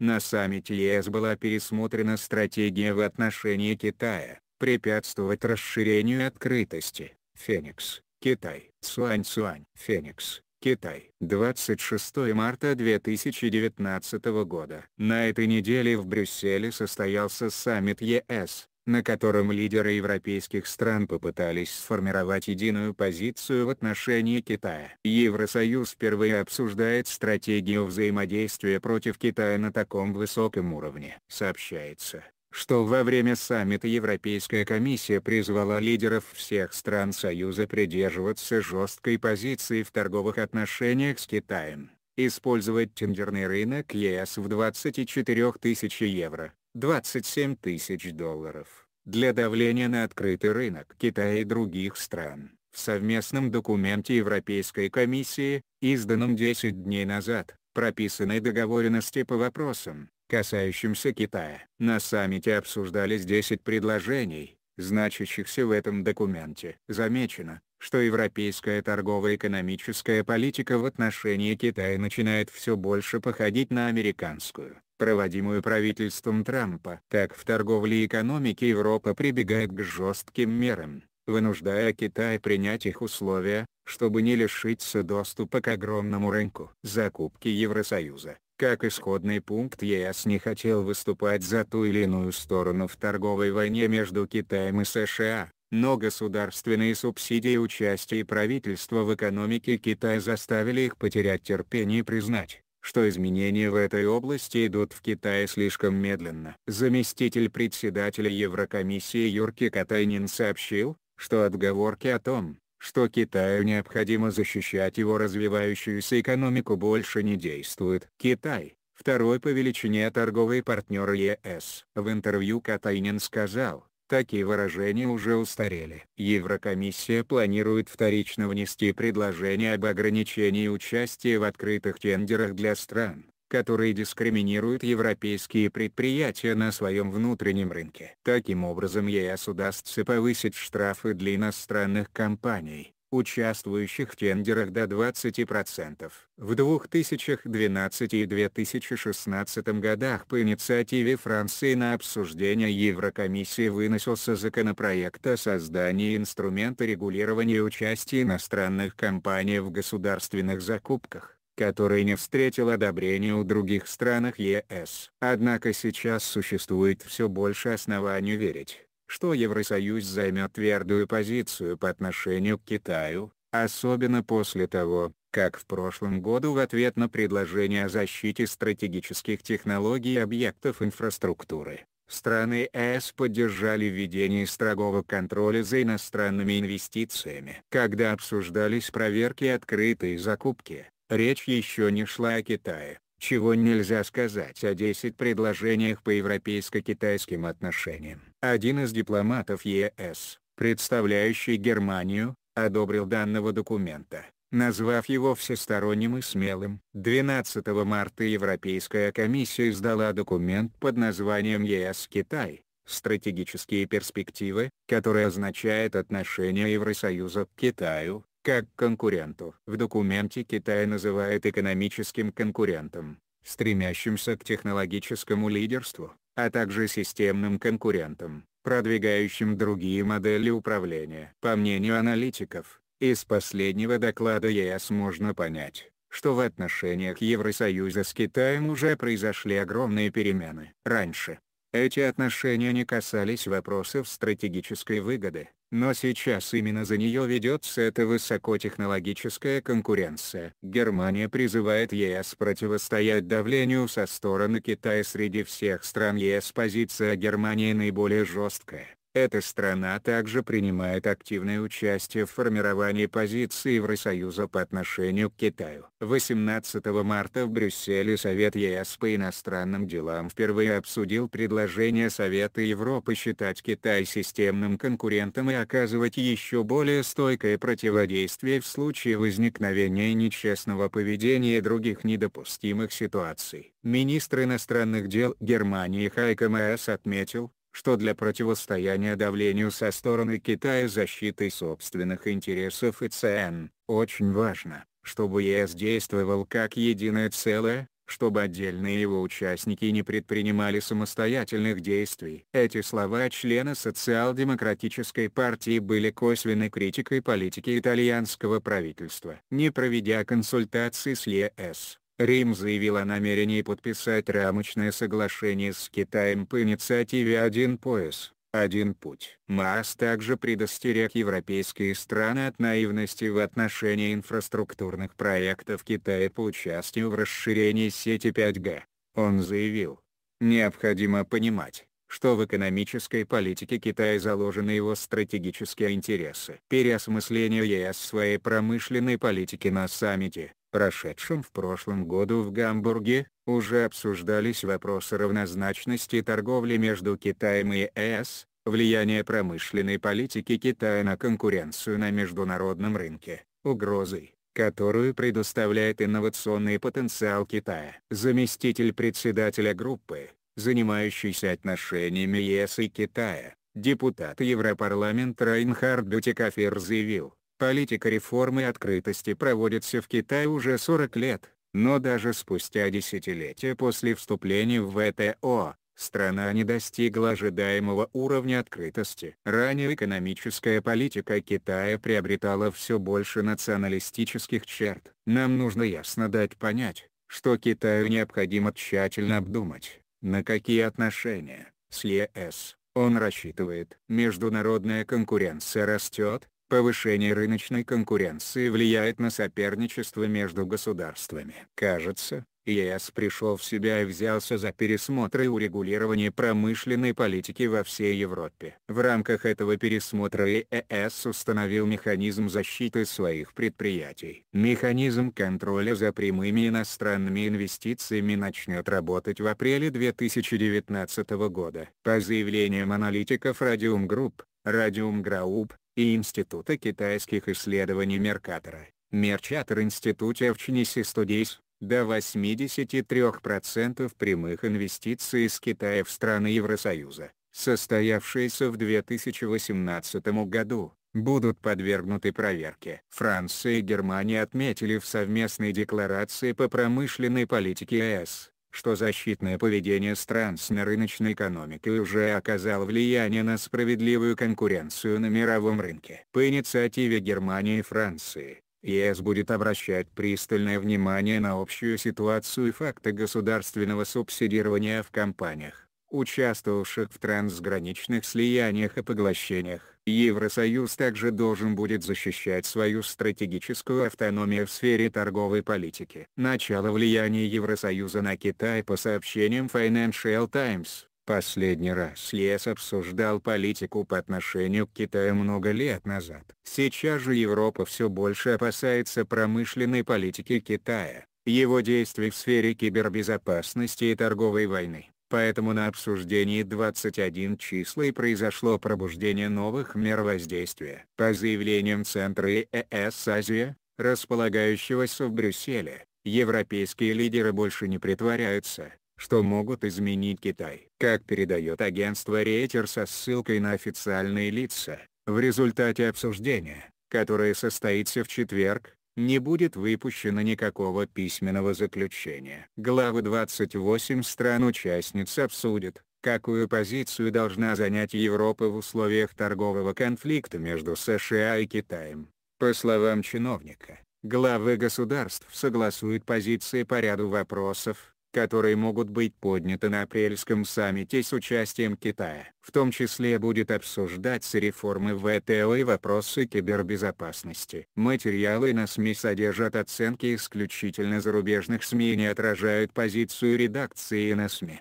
На саммите ЕС была пересмотрена стратегия в отношении Китая, препятствовать расширению открытости. Феникс, Китай. Цуань-Цуань, Феникс, Китай. 26 марта 2019 года. На этой неделе в Брюсселе состоялся саммит ЕС, на котором лидеры европейских стран попытались сформировать единую позицию в отношении Китая. Евросоюз впервые обсуждает стратегию взаимодействия против Китая на таком высоком уровне. Сообщается, что во время саммита Европейская комиссия призвала лидеров всех стран Союза придерживаться жесткой позиции в торговых отношениях с Китаем, использовать тендерный рынок ЕС в 24 тысяч евро, 27 тысяч долларов для давления на открытый рынок Китая и других стран. В совместном документе Европейской комиссии, изданном 10 дней назад, прописаны договоренности по вопросам, касающимся Китая. На саммите обсуждались 10 предложений, значащихся в этом документе. Замечено, что европейская торгово-экономическая политика в отношении Китая начинает все больше походить на американскую проводимую правительством Трампа. Так в торговле и экономике Европа прибегает к жестким мерам, вынуждая Китай принять их условия, чтобы не лишиться доступа к огромному рынку. Закупки Евросоюза как исходный пункт ЕС не хотел выступать за ту или иную сторону в торговой войне между Китаем и США, но государственные субсидии участия и правительства в экономике Китая заставили их потерять терпение и признать, что изменения в этой области идут в Китае слишком медленно. Заместитель председателя Еврокомиссии Юрки Катайнин сообщил, что отговорки о том, что Китаю необходимо защищать его развивающуюся экономику больше не действуют. Китай, второй по величине торговый партнер ЕС. В интервью Катайнин сказал, Такие выражения уже устарели. Еврокомиссия планирует вторично внести предложение об ограничении участия в открытых тендерах для стран, которые дискриминируют европейские предприятия на своем внутреннем рынке. Таким образом ЕС удастся повысить штрафы для иностранных компаний, участвующих в тендерах до 20%. В 2012 и 2016 годах по инициативе Франции на обсуждение Еврокомиссии выносился законопроект о создании инструмента регулирования участия иностранных компаний в государственных закупках который не встретил одобрения у других странах ЕС. Однако сейчас существует все больше оснований верить, что Евросоюз займет твердую позицию по отношению к Китаю, особенно после того, как в прошлом году в ответ на предложение о защите стратегических технологий и объектов инфраструктуры, страны ЕС поддержали введение строгого контроля за иностранными инвестициями. Когда обсуждались проверки и открытые закупки, речь еще не шла о Китае чего нельзя сказать о 10 предложениях по европейско-китайским отношениям. Один из дипломатов ЕС, представляющий Германию, одобрил данного документа, назвав его всесторонним и смелым. 12 марта Европейская комиссия издала документ под названием «ЕС-Китай. Стратегические перспективы», который означает отношение Евросоюза к Китаю, как конкуренту. В документе Китай называет экономическим конкурентом, стремящимся к технологическому лидерству, а также системным конкурентом, продвигающим другие модели управления. По мнению аналитиков, из последнего доклада ЕС можно понять, что в отношениях Евросоюза с Китаем уже произошли огромные перемены. Раньше, эти отношения не касались вопросов стратегической выгоды, но сейчас именно за нее ведется эта высокотехнологическая конкуренция. Германия призывает ЕС противостоять давлению со стороны Китая среди всех стран ЕС позиция Германии наиболее жесткая. Эта страна также принимает активное участие в формировании позиции Евросоюза по отношению к Китаю. 18 марта в Брюсселе Совет ЕС по иностранным делам впервые обсудил предложение Совета Европы считать Китай системным конкурентом и оказывать еще более стойкое противодействие в случае возникновения нечестного поведения и других недопустимых ситуаций. Министр иностранных дел Германии Хайка Маэс отметил, что для противостояния давлению со стороны Китая защитой собственных интересов и цен, очень важно, чтобы ЕС действовал как единое целое, чтобы отдельные его участники не предпринимали самостоятельных действий. Эти слова члена социал-демократической партии были косвенной критикой политики итальянского правительства. Не проведя консультации с ЕС, Рим заявил о намерении подписать рамочное соглашение с Китаем по инициативе «Один пояс, один путь». МАС также предостерег европейские страны от наивности в отношении инфраструктурных проектов Китая по участию в расширении сети 5G. Он заявил, «Необходимо понимать, что в экономической политике Китая заложены его стратегические интересы. Переосмысление ЕС своей промышленной политики на саммите, прошедшем в прошлом году в Гамбурге, уже обсуждались вопросы равнозначности торговли между Китаем и ЕС, влияние промышленной политики Китая на конкуренцию на международном рынке, угрозой, которую предоставляет инновационный потенциал Китая. Заместитель председателя группы, занимающийся отношениями ЕС и Китая, депутат Европарламента Райнхард Бютикофер заявил, Политика реформы и открытости проводится в Китае уже 40 лет, но даже спустя десятилетия после вступления в ВТО, страна не достигла ожидаемого уровня открытости. Ранее экономическая политика Китая приобретала все больше националистических черт. Нам нужно ясно дать понять, что Китаю необходимо тщательно обдумать, на какие отношения с ЕС он рассчитывает. Международная конкуренция растет, Повышение рыночной конкуренции влияет на соперничество между государствами. Кажется, ЕС пришел в себя и взялся за пересмотр и урегулирование промышленной политики во всей Европе. В рамках этого пересмотра ЕС установил механизм защиты своих предприятий. Механизм контроля за прямыми иностранными инвестициями начнет работать в апреле 2019 года. По заявлениям аналитиков Radium Group, Radium Group и Института китайских исследований Меркатора, Мерчатор Институте в Чниси Студис, до 83% прямых инвестиций из Китая в страны Евросоюза, состоявшиеся в 2018 году, будут подвергнуты проверке. Франция и Германия отметили в совместной декларации по промышленной политике ЕС, что защитное поведение стран с нарыночной экономикой уже оказало влияние на справедливую конкуренцию на мировом рынке. По инициативе Германии и Франции, ЕС будет обращать пристальное внимание на общую ситуацию и факты государственного субсидирования в компаниях участвовавших в трансграничных слияниях и поглощениях. Евросоюз также должен будет защищать свою стратегическую автономию в сфере торговой политики. Начало влияния Евросоюза на Китай по сообщениям Financial Times. Последний раз ЕС обсуждал политику по отношению к Китаю много лет назад. Сейчас же Европа все больше опасается промышленной политики Китая, его действий в сфере кибербезопасности и торговой войны. Поэтому на обсуждении 21 числа и произошло пробуждение новых мер воздействия. По заявлениям Центра ЕС э Азия, располагающегося в Брюсселе, европейские лидеры больше не притворяются, что могут изменить Китай. Как передает агентство Рейтер со ссылкой на официальные лица, в результате обсуждения, которое состоится в четверг, не будет выпущено никакого письменного заключения. Глава 28 стран-участниц обсудит, какую позицию должна занять Европа в условиях торгового конфликта между США и Китаем. По словам чиновника, главы государств согласуют позиции по ряду вопросов, которые могут быть подняты на апрельском саммите с участием Китая. В том числе будет обсуждаться реформы ВТО и вопросы кибербезопасности. Материалы на СМИ содержат оценки исключительно зарубежных СМИ и не отражают позицию редакции на СМИ.